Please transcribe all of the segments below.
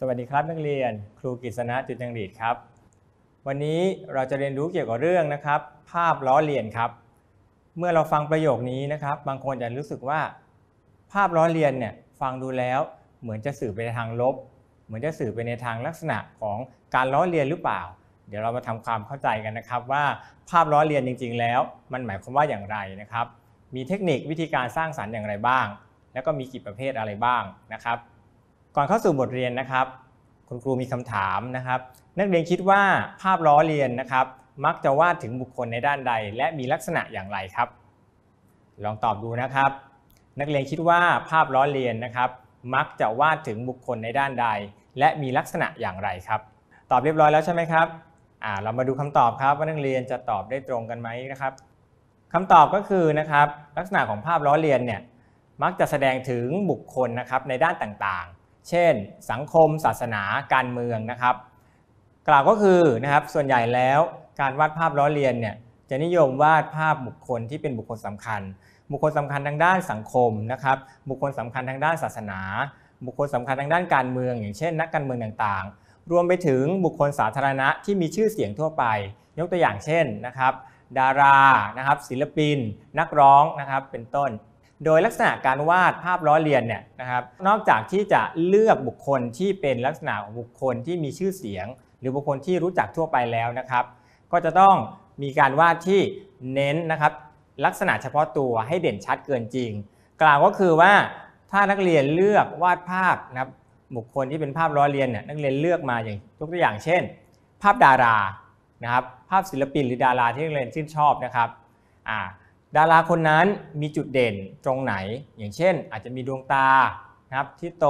สวัสดีครับนักเรียนครูกิษณะจุจังหรีดครับ วันนี้เราจะเรียนรู้เกี่ยวกับเรื่องนะครับ ภาพล้อเลียนครับ เมื่อเราฟังประโยคนี้นะครับ บางคนจะรู้สึกว่า ภาพล้อเลียนเนี่ยฟังดูแล้ว เหมือนจะสื่อไปในทางลบเหมือนจะสื่อไปในทางลักษณะของการล้อเลียนหรือเปล่า เดี๋ยวเรามาทำความเข้าใจกันนะครับ ว่าภาพล้อเลียนจริงๆ แล้ว มันหมายความว่าอย่างไรนะครับ มีเทคนิควิธีการสร้างสารรค์อย่างไรบ้าง แล้วก็มีกี่ประเภทอะไรบ้างนะครับก่อนเข้าสู่บทเรียนนะครับ คุณครูมีคำถามนะครับ นักเรียนคิดว่าภาพล้อเรียนนะครับ มักจะวาดถึงบุคคลในด้านใด และมีลักษณะอย่างไรครับ ลองตอบดูนะครับ นักเรียนคิดว่าภาพล้อเรียนนะครับ มักจะวาดถึงบุคคลในด้านใด และมีลักษณะอย่างไรครับ ตอบเรียบร้อยแล้วใช่ไหมครับ อ่า เรามาดูคำตอบครับ ว่านักเรียนจะตอบได้ตรงกันไหมนะครับคำตอบก็คือนะครับลักษณะของภาพล้อเรียนเนี่ย มักจะแสดงถึงบุคคลนะครับในด้านต่างเช่นสังคมศาสนาการเมืองนะครับ กล่าวก็คือนะครับส่วนใหญ่แล้วการวาดภาพล้อเลียนเนี่ยจะนิยมวาดภาพบุคคลที่เป็นบุคคลสำคัญ บุคคลสำคัญทางด้านสังคมนะครับบุคคลสำคัญทางด้านศาสนา บุคคลสำคัญทางด้านการเมือง อย่างเช่นนักการเมืองต่างๆ รวมไปถึงบุคคลสาธารณะที่มีชื่อเสียงทั่วไป ยกตัวอย่างเช่นนะครับดารานะครับศิลปิน นักร้องนะครับเป็นต้นโดยลักษณะการวาดภาพล้อเลียนเนี่ยนะครับ นอกจากที่จะเลือกบุคคลที่เป็นลักษณะของบุคคลที่มีชื่อเสียง หรือบุคคลที่รู้จักทั่วไปแล้วนะครับ ก็จะต้องมีการวาดที่เน้นนะครับลักษณะเฉพาะตัวให้เด่นชัดเกินจริง กล่าวก็คือว่าถ้านักเรียนเลือกวาดภาพนะครับบุคคลที่เป็นภาพล้อเลียนเนี่ยนักเรียนเลือกมาอย่างยกตัวอย่างเช่นภาพดารานะครับภาพศิลปิน หรือดาราที่นักเรียนชื่นชอบนะครับอ่าดาราคนนั้นมีจุดเด่นตรงไหน อย่างเช่น อาจจะมีดวงตานะครับที่โต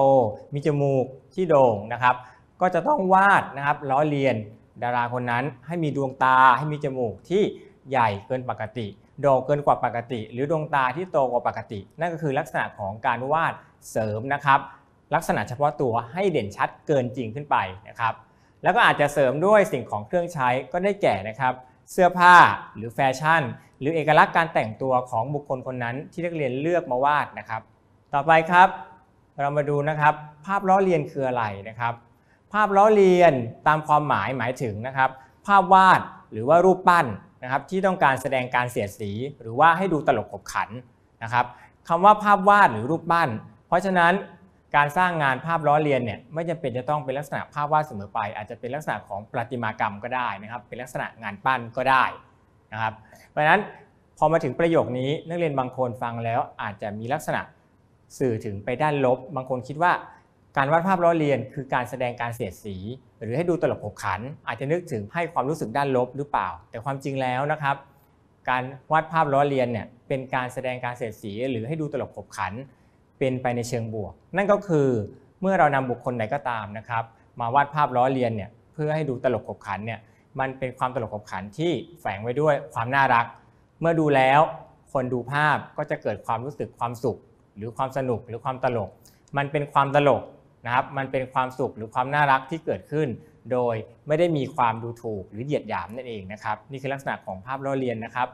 มีจมูกที่โด่งนะครับ ก็จะต้องวาดนะครับล้อเลียนดาราคนนั้นให้มีดวงตาให้มีจมูกที่ใหญ่เกินปกติ โด่งเกินกว่าปกติ หรือดวงตาที่โตกว่าปกติ นั่นก็คือลักษณะของการวาดเสริมนะครับ ลักษณะเฉพาะตัวให้เด่นชัดเกินจริงขึ้นไปนะครับ แล้วก็อาจจะเสริมด้วยสิ่งของเครื่องใช้ก็ได้แก่นะครับเสื้อผ้าหรือแฟชั่น หรือเอกลักษณ์การแต่งตัวของบุคคลคนนั้น ที่นักเรียนเลือกมาวาดนะครับ ต่อไปครับ เรามาดูนะครับภาพล้อเลียนคืออะไรนะครับ ภาพล้อเลียนตามความหมายหมายถึงนะครับ ภาพวาดหรือว่ารูปปั้นนะครับ ที่ต้องการแสดงการเสียดสี หรือว่าให้ดูตลกขบขันนะครับคำว่าภาพวาดหรือรูปปั้น เพราะฉะนั้นการสร้างงานภาพล้อเลียนเนี่ยไม่จำเป็นจะต้องเป็นลักษณะภาพวาดเสมอไป อาจจะเป็นลักษณะของประติมากรรมก็ได้นะครับเป็นลักษณะงานปั้นก็ได้นะครับเพราะฉะนั้นพอมาถึงประโยคนี้นักเรียนบางคนฟังแล้วอาจจะมีลักษณะสื่อถึงไปด้านลบ บางคนคิดว่า การวาดภาพล้อเลียนคือการแสดงการเสียดสี หรือให้ดูตลกขบขัน อาจจะนึกถึงให้ความรู้สึกด้านลบหรือเปล่า แต่ความจริงแล้วนะครับ การวาดภาพล้อเลียนเนี่ยเป็นการแสดงการเสียดสี หรือให้ดูตลกขบขันเป็นไปในเชิงบวก นั่นก็คือเมื่อเรานำบุคคลไหนก็ตามนะครับ มาวาดภาพล้อเลียนเนี่ย เพื่อให้ดูตลกขบขันเนี่ยมันเป็นความตลกขบขันที่แฝงไว้ด้วยความน่ารัก เมื่อดูแล้วคนดูภาพก็จะเกิดความรู้สึกความสุข หรือความสนุกหรือความตลก มันเป็นความตลกนะครับ มันเป็นความสุขหรือความน่ารักที่เกิดขึ้น โดยไม่ได้มีความดูถูกหรือเหยียดหยามนั่นเองนะครับนี่คือลักษณะของภาพล้อเลียนนะครับ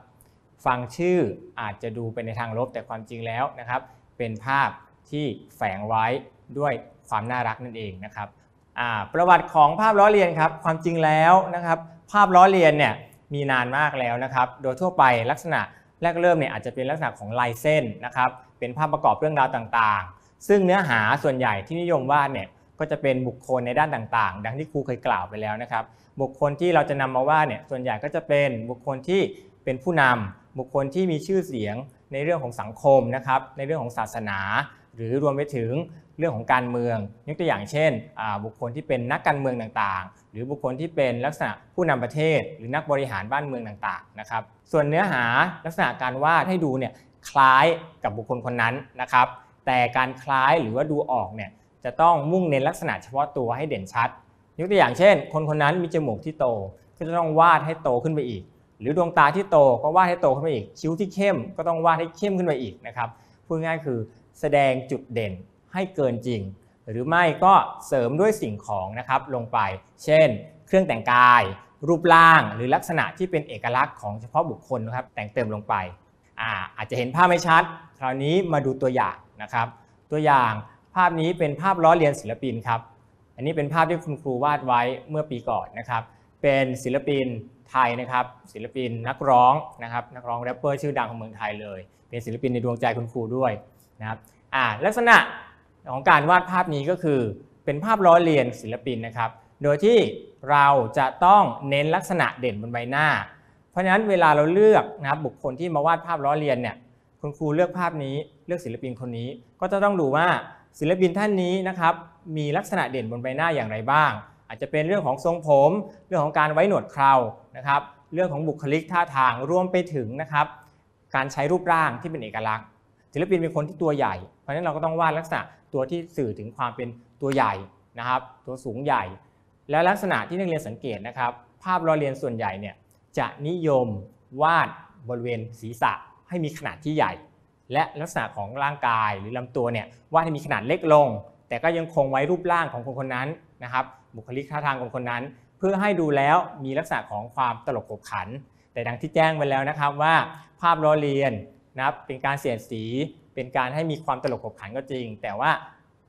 ฟังชื่ออาจจะดูไปในทางลบแต่ความจริงแล้วนะครับเป็นภาพที่แฝงไว้ด้วยความน่ารักนั่นเองนะครับประวัติของภาพล้อเลียนครับความจริงแล้วนะครับภาพล้อเลียนเนี่ยมีนานมากแล้วนะครับ โดยทั่วไปลักษณะแรกเริ่มเนี่ยอาจจะเป็นลักษณะของลายเส้นนะครับเป็นภาพประกอบเรื่องราวต่างๆ ซึ่งเนื้อหาส่วนใหญ่ที่นิยมวาดเนี่ยก็จะเป็นบุคคลในด้านต่างๆ ดังที่ครูเคยกล่าวไปแล้วนะครับ บุคคลที่เราจะนำมาวาดเนี่ยส่วนใหญ่ก็จะเป็นบุคคลที่เป็นผู้นำบุคคลที่มีชื่อเสียงในเรื่องของสังคมนะครับในเรื่องของศาสนา หรือรวมไปถึงเรื่องของการเมืองยกตัวอย่างเช่น บุคคลที่เป็นนักการเมืองต่าง ๆ หรือบุคคลที่เป็นลักษณะผู้นำประเทศหรือนักบริหารบ้านเมืองต่างๆนะครับ ส่วนเนื้อหาลักษณะการวาดให้ดูเนี่ยคล้ายกับบุคคลคนนั้นนะครับ แต่การคล้ายหรือว่าดูออกเนี่ยจะต้องมุ่งเน้นลักษณะเฉพาะตัวให้เด่นชัดยกตัวอย่างเช่น คนคนนั้นมีจมูกที่โตก็จะต้องวาดให้โตขึ้นไปอีกหรือดวงตาที่โตก็วาดให้โตขึ้นมาอีกคิ้วที่เข้มก็ต้องวาดให้เข้มขึ้นมาอีกนะครับพูดง่ายคือแสดงจุดเด่นให้เกินจริง หรือไม่ก็เสริมด้วยสิ่งของนะครับลงไป เช่น เครื่องแต่งกาย รูปร่าง หรือลักษณะที่เป็นเอกลักษณ์ของเฉพาะบุคคลนะครับแต่งเติมลงไป อาอาจจะเห็นภาพไม่ชัด คราวนี้มาดูตัวอย่างนะครับ ตัวอย่างภาพนี้เป็นภาพล้อเลียนศิลปินครับอันนี้เป็นภาพที่คุณครูวาดไว้เมื่อปีก่อนนะครับเป็นศิลปินไทยนะครับศิลปินนักร้องนะครับนักร้องแรปเปอร์ชื่อดังของเมืองไทยเลยเป็นศิลปินในดวงใจคุณครูด้วยนะครับอ่าลักษณะของการวาดภาพนี้ก็คือ เป็นภาพล้อเลียนศิลปินนะครับโดยที่เราจะต้องเน้นลักษณะเด่นบนใบหน้า เพราะฉะนั้นเวลาเราเลือกนะครับบุคคลที่มาวาดภาพล้อเลียนเนี่ยคุณครูเลือกภาพนี้เลือกศิลปินคนนี้ ก็จะต้องดูว่าศิลปินท่านนี้นะครับมีลักษณะเด่นบนใบหน้าอย่างไรบ้างจจะเป็นเรื่องของทรงผม เรื่องของการไว้หนวดเครานะครับ เรื่องของบุคลิกท่าทาง รวมไปถึงนะครับ การใช้รูปร่างที่เป็นเอกลักษณ์ ศิลปินเป็นคนที่ตัวใหญ่ เพราะฉะนั้นเราก็ต้องวาดลักษณะตัวที่สื่อถึงความเป็นตัวใหญ่นะครับ ตัวสูงใหญ่ และลักษณะที่นักเรียนสังเกตนะครับ ภาพรอเรียนส่วนใหญ่เนี่ยจะนิยมวาดบริเวณศีรษะให้มีขนาดที่ใหญ่ และลักษณะของร่างกายหรือลำตัวเนี่ยวาดให้มีขนาดเล็กลง แต่ก็ยังคงไว้รูปร่างของคนคนนั้นนะครับบุคลิกท่าทางของคนนั้น เพื่อให้ดูแล้วมีลักษณะของความตลกขบขัน แต่ดังที่แจ้งไปแล้วนะครับว่าภาพล้อเลียนนะครับเป็นการเสียดสีเป็นการให้มีความตลกขบขันก็จริง แต่ว่า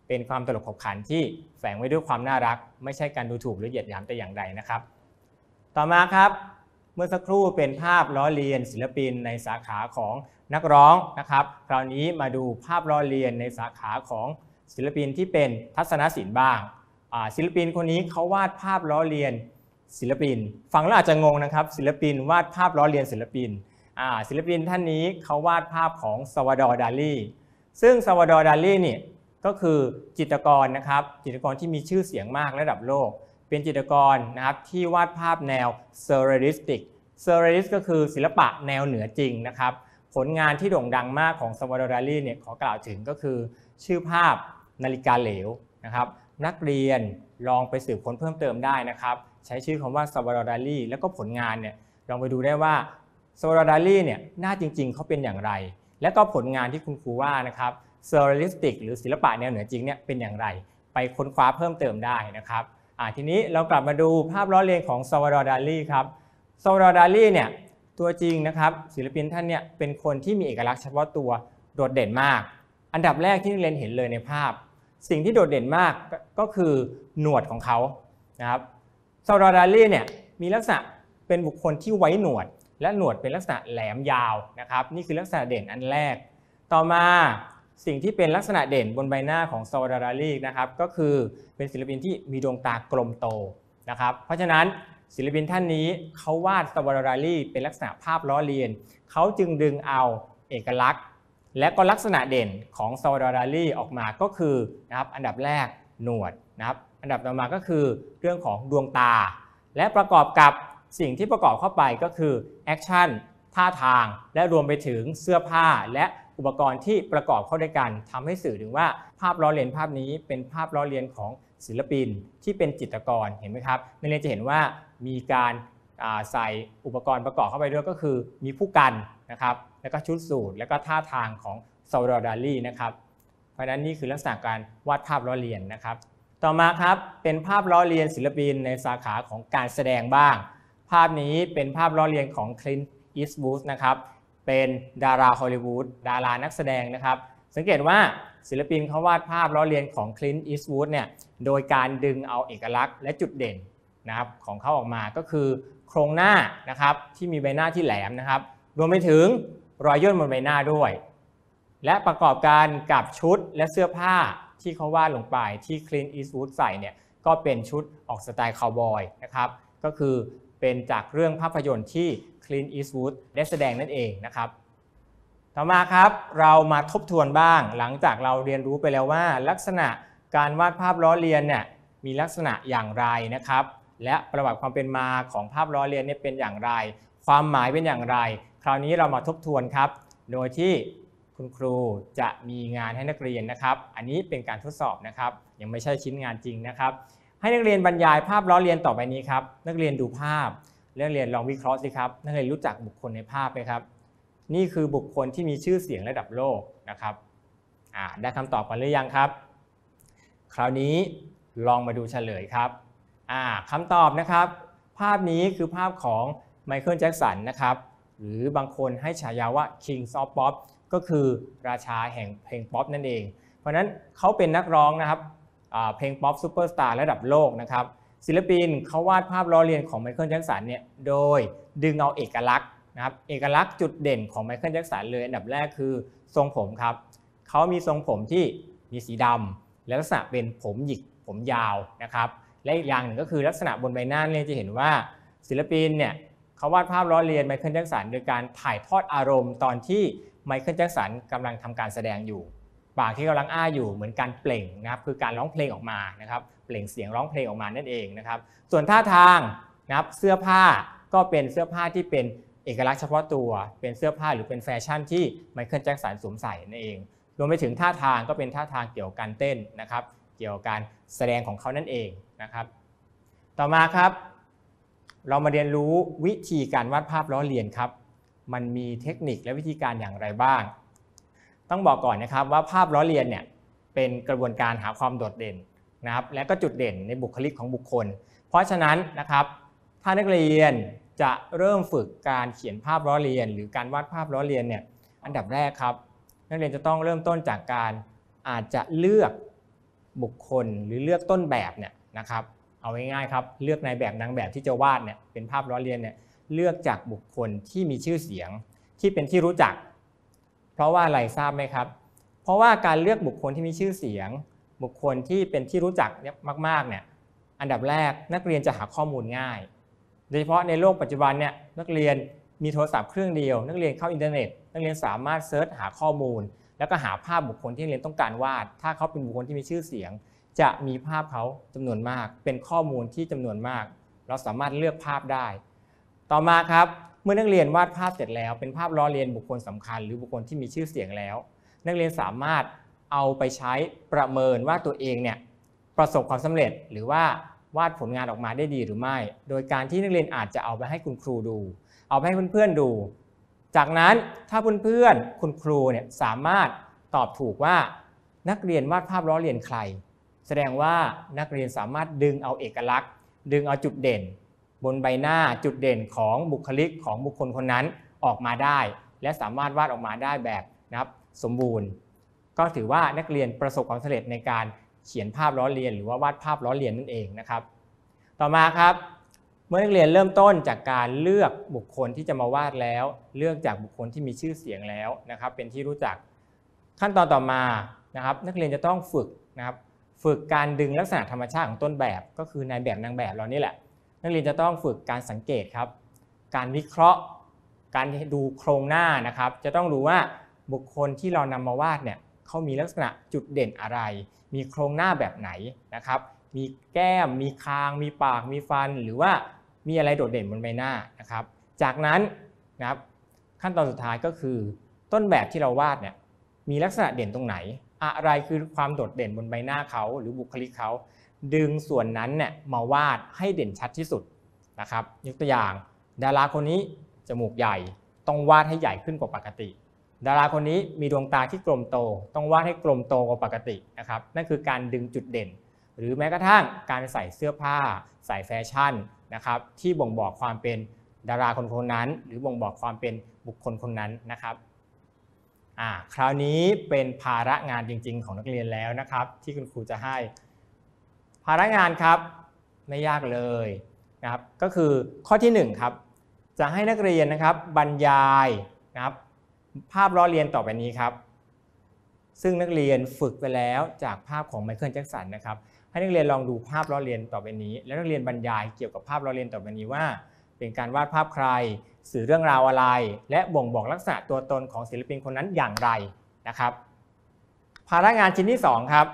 เป็นความตลกขบขันที่แฝงไว้ด้วยความน่ารัก ไม่ใช่การดูถูกหรือเหยียดหยามแต่อย่างใดนะครับ ต่อมาครับ เมื่อสักครู่เป็นภาพล้อเลียน ศิลปิน ในสาขาของนักร้องนะครับคราวนี้มาดูภาพล้อเลียนในสาขาของศิลปินที่เป็นทัศนศิลป์บ้างศิลปินคนนี้เขาวาดภาพล้อเลียนศิลปินฟังแล้วอาจจะงงนะครับ ศิลปินวาดภาพล้อเลียนศิลปิน ศิลปินท่านนี้เขาวาดภาพของสวดอร์ดาลีซึ่งสวดอร์ดาลีเนี่ยก็คือจิตรกรนะครับ จิตรกรที่มีชื่อเสียงมากระดับโลก เป็นจิตรกรนะครับที่วาดภาพแนวเซอร์เรลิสติกเซอร์เรลิสก็คือศิลปะแนวเหนือจริงนะครับ ผลงานที่โด่งดังมากของสวดอร์ดาลีเนี่ยขอกล่าวถึงก็คือ ชื่อภาพนาฬิกาเหลวนะครับนักเรียนลองไปสืบค้นเพิ่มเติมได้นะครับใช้ชื่อคำว่าาวาร์ดา l ีแล้วก็ผลงานเนี่ยลองไปดูได้ว่าาวาร์ดา l ีเนี่ยหน้าจริงๆเขาเป็นอย่างไร และก็ผลงานที่คุณครูว่านะครับซอร์เรลิสติกหรือศิลปะแนวเหนือจริงเนี่ยเป็นอย่างไร ไปค้นคว้าเพิ่มเติมได้นะครับทีนี้เรากลับมาดูภาพล้อเลียนของซาวาร์ดาลีครับซาวาร์ดาลีเนี่ยตัวจริงนะครับศิลปินท่านเนี่ยเป็นคนที่มีเอกลักษณ์เฉพาะตัวโดดเด่นมาก อันดับแรกที่นักเรียนเห็นเลยในภาพสิ่งที่โดดเด่นมากก็คือหนวดของเขานะครับซาราดาลีเนี่ยมีลักษณะ เป็นบุคคลที่ไว้หนวด และหนวดเป็นลักษณะแหลมยาวนะครับนี่คือลักษณะเด่นอันแรก ต่อมาสิ่งที่เป็นลักษณะเด่นบนใบหน้าของซาราดาลีนะครับก็คือเป็นศิลปินที่มีดวงตากลมโตนะครับเพราะฉะนั้นศิลปินท่านนี้เขาวาดซาวาราลีเป็นลักษณะภาพล้อเลียนเขาจึงดึงเอาเอกลักษณ์และก็ลักษณะเด่นของซาวดาราลีออกมาก็คือนะครับอันดับแรกหนวดนะครับ อันดับต่อมาก็คือเรื่องของดวงตา และประกอบกับสิ่งที่ประกอบเข้าไปก็คือแอคชั่นท่าทาง และรวมไปถึงเสื้อผ้าและอุปกรณ์ที่ประกอบเข้าด้วยกันทำให้สื่อถึงว่า ภาพล้อเลียนภาพนี้เป็นภาพล้อเลียนของศิลปินที่เป็นจิตรกรเห็นไหมครับนักเรียนจะเห็นว่ามีการใส่อุปกรณ์ประกอบเข้าไปด้วยก็คือมีผู้กันนะครับแล้วก็ชุดสูตรแล้วก็ท่าทางของซาวดาลีนะครับเพราะฉะนั้นนี่คือลักษณะการวาดภาพล้อเลียนนะครับ ต่อมาครับเป็นภาพล้อเลียนศิลปินในสาขาของการแสดงบ้างภาพนี้เป็นภาพล้อเลียนของคลินอิสบูธนะครับเป็นดาราฮอลลีวูดดารานักแสดงนะครับสังเกตว่าศิลปินเขาวาดภาพล้อเลียนของคลินอิสบูสเนี่ยโดยการดึงเอาเอกลักษณ์และจุดเด่นนะครับของเขาออกมา ก็คือ โครงหน้านะครับที่มีใบหน้าที่แหลมนะครับรวมไปถึงรอยย่นบนใบหน้าด้วย และประกอบการกับชุดและเสื้อผ้าที่เขาวาดลงไปที่คลินอีสวูดใส่เนี่ยก็เป็นชุดออกสไตล์คาวบอยนะครับ ก็คือเป็นจากเรื่องภาพยนตร์ที่คลินอีสวูดได้แสดงนั่นเองนะครับ ต่อมาครับเรามาทบทวนบ้างหลังจากเราเรียนรู้ไปแล้วว่า ลักษณะการวาดภาพล้อเลียนเนี่ยมีลักษณะอย่างไรนะครับ และประวัติความเป็นมาของภาพล้อเลียนเนี่ยเป็นอย่างไรความหมายเป็นอย่างไร คราวนี้เรามาทบทวนครับ โดยที่คุณครูจะมีงานให้นักเรียนนะครับ อันนี้เป็นการทดสอบนะครับ ยังไม่ใช่ชิ้นงานจริงนะครับ ให้นักเรียนบรรยายภาพล้อเรียนต่อไปนี้ครับ นักเรียนดูภาพนักเรียนลองวิเคราะห์สิครับ นักเรียนรู้จักบุคคลในภาพไหมครับ นี่คือบุคคลที่มีชื่อเสียงระดับโลกนะครับ ได้คำตอบกันหรือยังครับ คราวนี้ลองมาดูเฉลยครับคำตอบนะครับ ภาพนี้คือภาพของไมเคิลแจ็กสันนะครับ หรือบางคนให้ฉายาว่า King of Pop ก็คือราชาแห่งเพลงป๊อปนั่นเอง เพราะนั้นเขาเป็นนักร้องนะครับเพลงป๊อป ซูเปอร์สตาร์ระดับโลกนะครับ ศิลปินเขาวาดภาพล้อเลียนของไมเคิลแจ็กสันเนี่ย โดยดึงเอาเอกลักษณ์นะครับ เอกลักษณ์จุดเด่นของไมเคิลแจ็กสันเลย อันดับแรกคือทรงผมครับ เขามีทรงผมที่มีสีดำ และลักษณะเป็นผมหยิกผมยาวนะครับ และอีกอย่างหนึ่งก็คือลักษณะบนใบหน้าเนี่ยจะเห็นว่าศิลปินเนี่ยเขาวาดภาพล้อเลียนไมเคิลแจ็กสันโดยการถ่ายทอดอารมณ์ ตอนที่ไมเคิลแจ็กสันกำลังทำการแสดงอยู่ ปากที่กำลังอ้าอยู่ เหมือนการเปล่งนะครับคือการร้องเพลงออกมานะครับเปล่งเสียงร้องเพลงออกมานั่นเองนะครับ ส่วนท่าทางนะครับเสื้อผ้าก็เป็นเสื้อผ้าที่เป็นเอกลักษณ์เฉพาะตัว เป็นเสื้อผ้าหรือเป็นแฟชั่นที่ไมเคิลแจ็กสันสวมใส่นั่นเองรวมไปถึงท่าทางก็เป็นท่าทางเกี่ยวกับการเต้นนะครับ เกี่ยวกับการแสดงของเขานั่นเองนะครับ ต่อมาครับเรามาเรียนรู้วิธีการวาดภาพล้อเลียนครับ มันมีเทคนิคและวิธีการอย่างไรบ้าง ต้องบอกก่อนนะครับว่าภาพล้อเลียนเนี่ยเป็นกระบวนการหาความโดดเด่นนะครับ และก็จุดเด่นในบุคลิกของบุคคล เพราะฉะนั้นนะครับ ถ้านักเรียนจะเริ่มฝึกการเขียนภาพล้อเลียน หรือการวาดภาพล้อเลียนเนี่ยอันดับแรกครับ นักเรียนจะต้องเริ่มต้นจากการอาจจะเลือกบุคคลหรือเลือกต้นแบบเนี่ยนะครับเอาง่ายๆครับเลือกในแบบนางแบบที่จะวาดเนี่ยเป็นภาพล้อเลียนเนี่ยเลือกจากบุคคลที่มีชื่อเสียง ที่เป็นที่รู้จัก เพราะว่าอะไรทราบไหมครับ เพราะว่าการเลือกบุคคลที่มีชื่อเสียง บุคคลที่เป็นที่รู้จักเนี่ยมากๆเนี่ยอันดับแรกนักเรียนจะหาข้อมูลง่าย โดยเฉพาะในโลกปัจจุบันเนี่ยนักเรียนมีโทรศัพท์เครื่องเดียว นักเรียนเข้าอินเทอร์เน็ตนักเรียนสามารถเซิร์ชหาข้อมูล แล้วก็หาภาพบุคคลที่นักเรียนต้องการวาด ถ้าเขาเป็นบุคคลที่มีชื่อเสียงจะมีภาพเขาจำนวนมาก เป็นข้อมูลที่จำนวนมาก เราสามารถเลือกภาพได้ ต่อมาครับ เมื่อนักเรียนวาดภาพเสร็จแล้ว เป็นภาพล้อเลียนบุคคลสำคัญหรือบุคคลที่มีชื่อเสียงแล้ว นักเรียนสามารถเอาไปใช้ประเมินว่าตัวเองเนี่ยประสบความสำเร็จหรือว่าวาดผลงานออกมาได้ดีหรือไม่ โดยการที่นักเรียนอาจจะเอาไปให้คุณครูดู เอาไปให้เพื่อนๆดู จากนั้นถ้าเพื่อนๆคุณครูเนี่ยสามารถตอบถูกว่านักเรียนวาดภาพล้อเลียนใครแสดงว่านักเรียนสามารถดึงเอาเอกลักษณ์ ดึงเอาจุดเด่น บนใบหน้าจุดเด่นของบุคลิกของบุคคลคนนั้นออกมาได้ และสามารถวาดออกมาได้แบบนะครับ สมบูรณ์ ก็ถือว่านักเรียนประสบความสำเร็จในการเขียนภาพล้อเลียนหรือว่าวาดภาพล้อเลียนนั่นเองนะครับ ต่อมาครับ เมื่อนักเรียนเริ่มต้นจากการเลือกบุคคลที่จะมาวาดแล้ว เลือกจากบุคคลที่มีชื่อเสียงแล้วนะครับ เป็นที่รู้จัก ขั้นตอนต่อมานะครับ นักเรียนจะต้องฝึกนะครับฝึกการดึงลักษณะธรรมชาติของต้นแบบก็คือนายแบบนางแบบเรานี่แหละ นักเรียนจะต้องฝึกการสังเกตครับ การวิเคราะห์ การดูโครงหน้านะครับ จะต้องรู้ว่าบุคคลที่เรานำมาวาดเนี่ยเขามีลักษณะจุดเด่นอะไร มีโครงหน้าแบบไหนนะครับ มีแก้มมีคาง มีปากมีฟันหรือว่ามีอะไรโดดเด่นบนใบหน้านะครับ จากนั้นนะครับขั้นตอนสุดท้ายก็คือ ต้นแบบที่เราวาดเนี่ยมีลักษณะเด่นตรงไหนอะไรคือความโดดเด่นบนใบหน้าเขาหรือบุคลิกเขาดึงส่วนนั้นเนี่ยมาวาดให้เด่นชัดที่สุดนะครับยกตัวอย่าง ดาราคนนี้จมูกใหญ่ต้องวาดให้ใหญ่ขึ้นกว่าปกติ ดาราคนนี้มีดวงตาที่กลมโต ต้องวาดให้กลมโตกว่าปกตินะครับ นั่นคือการดึงจุดเด่น หรือแม้กระทั่งการใส่เสื้อผ้าใส่แฟชั่นนะครับ ที่บ่งบอกความเป็นดาราคนคนนั้น หรือบ่งบอกความเป็นบุคคล คนนั้นนะครับอ่าคราวนี้เป็นภาระงานจริง ๆของนักเรียนแล้วนะครับที่คุณครูจะให้ ภาระงานครับไม่ยากเลยนะครับก็คือข้อที่1ครับจะให้นักเรียนนะครับบรรยายนะครับภาพล้อเรียนต่อไปนี้ครับ ซึ่งนักเรียนฝึกไปแล้วจากภาพของไมเคิลแจ็คสันนะครับให้นักเรียนลองดูภาพล้อเรียนต่อไปนี้ แล้วนักเรียนบรรยายเกี่ยวกับภาพล้อเรียนต่อไปนี้ว่าเป็นการวาดภาพใครสื่อเรื่องราวอะไร และบ่งบอกลักษณะตัวตนของศิลปินคนนั้นอย่างไรนะครับภาระงานชิ้นที่2ครับ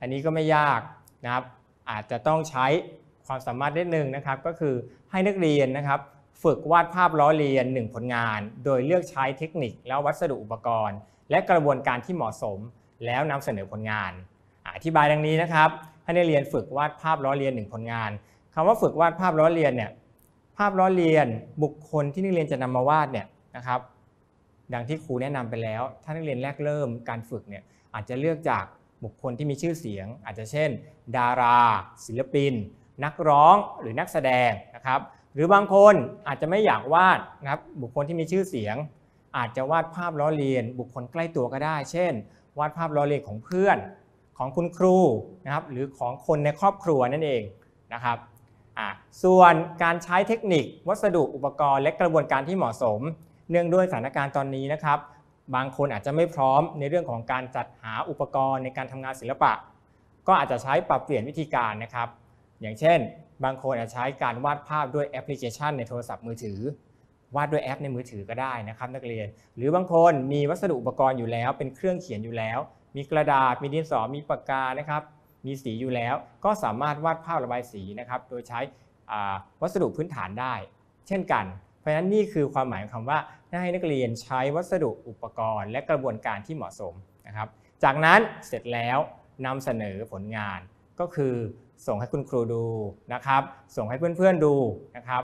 อันนี้ก็ไม่ยากนะครับอาจจะต้องใช้ความสามารถนิดนึงนะครับก็คือให้นักเรียนนะครับฝึกวาดภาพล้อเลียน 1 ผลงาน โดยเลือกใช้เทคนิคและวัสดุอุปกรณ์ และกระบวนการที่เหมาะสมแล้วนำเสนอผลงาน อธิบายดังนี้นะครับให้นักเรียนฝึกวาดภาพล้อเลียน 1 ผลงาน คำว่าฝึกวาดภาพล้อเลียนเนี่ยภาพล้อเลียนบุคคลที่นักเรียนจะนำมาวาดเนี่ยนะครับดังที่ครูแนะนำไปแล้ว ถ้านักเรียนแรกเริ่ม การฝึกเนี่ยอาจจะเลือกจากบุคคลที่มีชื่อเสียง อาจจะเช่นดารา ศิลปิน นักร้องหรือนักแสดงนะครับ หรือบางคนอาจจะไม่อยากวาดนะครับ บุคคลที่มีชื่อเสียง อาจจะวาดภาพล้อเลียน บุคคลใกล้ตัวก็ได้ เช่น วาดภาพล้อเลียนของเพื่อน ของคุณครูนะครับหรือของคนในครอบครัวนั่นเองนะครับส่วนการใช้เทคนิควัสดุอุปกรณ์และกระบวนการที่เหมาะสม เนื่องด้วยสถานการณ์ตอนนี้นะครับ บางคนอาจจะไม่พร้อมในเรื่องของการจัดหาอุปกรณ์ ในการทำงานศิลปะ ก็อาจจะใช้ปรับเปลี่ยนวิธีการนะครับ อย่างเช่น บางคนอาจจะใช้การวาดภาพด้วยแอปพลิเคชันในโทรศัพท์มือถือวาดด้วยแอปในมือถือก็ได้นะครับ นักเรียน หรือบางคนมีวัสดุอุปกรณ์อยู่แล้วเป็นเครื่องเขียนอยู่แล้ว มีกระดาษมีดินสอมีปากกานะครับมีสีอยู่แล้วก็สามารถวาดภาพระบายสีนะครับ โดยใช้วัสดุพื้นฐานได้ เช่นกัน เพราะฉะนั้นนี่คือความหมายของคำว่าให้นักเรียนใช้วัสดุอุปกรณ์ และกระบวนการที่เหมาะสมนะครับ จากนั้นเสร็จแล้วนำเสนอผลงานก็คือส่งให้คุณครูดูนะครับ ส่งให้เพื่อนๆดูนะครับ